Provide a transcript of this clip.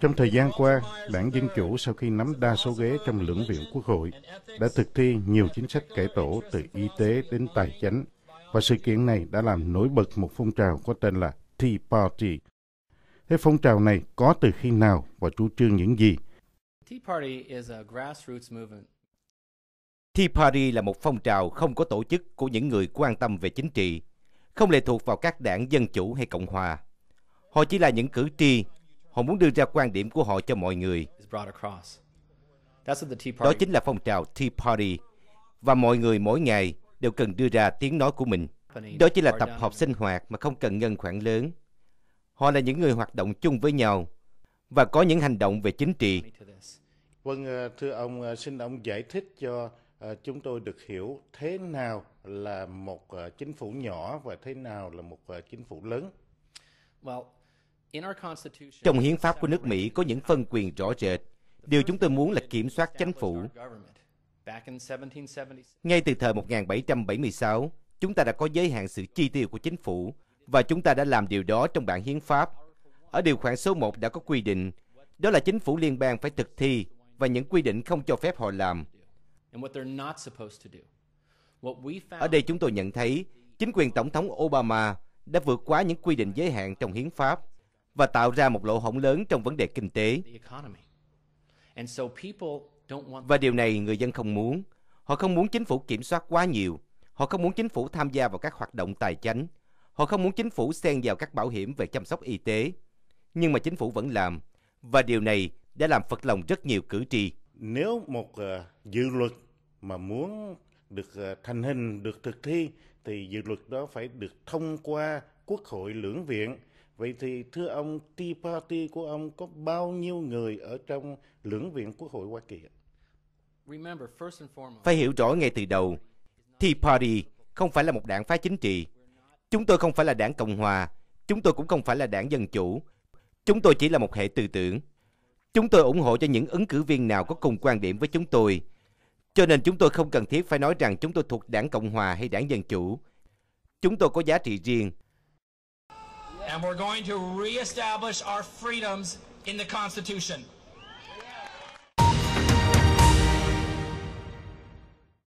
Trong thời gian qua, Đảng Dân Chủ sau khi nắm đa số ghế trong lưỡng viện quốc hội đã thực thi nhiều chính sách cải tổ từ y tế đến tài chính và sự kiện này đã làm nổi bật một phong trào có tên là Tea Party. Thế phong trào này có từ khi nào và chủ trương những gì? Tea Party là một phong trào không có tổ chức của những người quan tâm về chính trị, không lệ thuộc vào các đảng Dân Chủ hay Cộng Hòa Họ chỉ là những cử tri. Họ muốn đưa ra quan điểm của họ cho mọi người. Đó chính là phong trào Tea Party. Và mọi người mỗi ngày đều cần đưa ra tiếng nói của mình. Đó chỉ là tập hợp sinh hoạt mà không cần ngân khoản lớn. Họ là những người hoạt động chung với nhau và có những hành động về chính trị. Vâng, ờ, thưa ông, ờ, xin ông giải thích cho ờ, chúng tôi được hiểu thế nào là một chính phủ nhỏ và thế nào là một chính phủ lớn. Well, trong hiến pháp của nước Mỹ có những phân quyền rõ rệt. Điều chúng tôi muốn là kiểm soát chính phủ. Ngay từ thời 1776, chúng ta đã có giới hạn sự chi tiêu của chính phủ và chúng ta đã làm điều đó trong bản hiến pháp. Ở điều khoản số 1 đã có quy định, đó là chính phủ liên bang phải thực thi và những quy định không cho phép họ làm. Ở đây chúng tôi nhận thấy chính quyền Tổng thống Obama đã vượt quá những quy định giới hạn trong hiến pháp và tạo ra một lỗ hổng lớn trong vấn đề kinh tế. Và điều này người dân không muốn. Họ không muốn chính phủ kiểm soát quá nhiều. Họ không muốn chính phủ tham gia vào các hoạt động tài chính. Họ không muốn chính phủ xen vào các bảo hiểm về chăm sóc y tế. Nhưng mà chính phủ vẫn làm. Và điều này đã làm phật lòng rất nhiều cử tri. Nếu một ờ, dự luật mà muốn được ờ, thành hình, được thực thi thì dự luật đó phải được thông qua Quốc hội lưỡng viện Vậy thì thưa ông, Tea Party của ông có bao nhiêu người ở trong lưỡng viện Quốc hội Hoa Kỳ? Phải hiểu rõ ngay từ đầu, Tea Party không phải là một đảng phái chính trị. Chúng tôi không phải là đảng Cộng Hòa, chúng tôi cũng không phải là đảng Dân Chủ. Chúng tôi chỉ là một hệ tư tưởng. Chúng tôi ủng hộ cho những ứng cử viên nào có cùng quan điểm với chúng tôi. Cho nên chúng tôi không cần thiết phải nói rằng chúng tôi thuộc đảng Cộng Hòa hay đảng Dân Chủ. Chúng tôi có giá trị riêng, and we're going to reestablish our freedoms in the Constitution.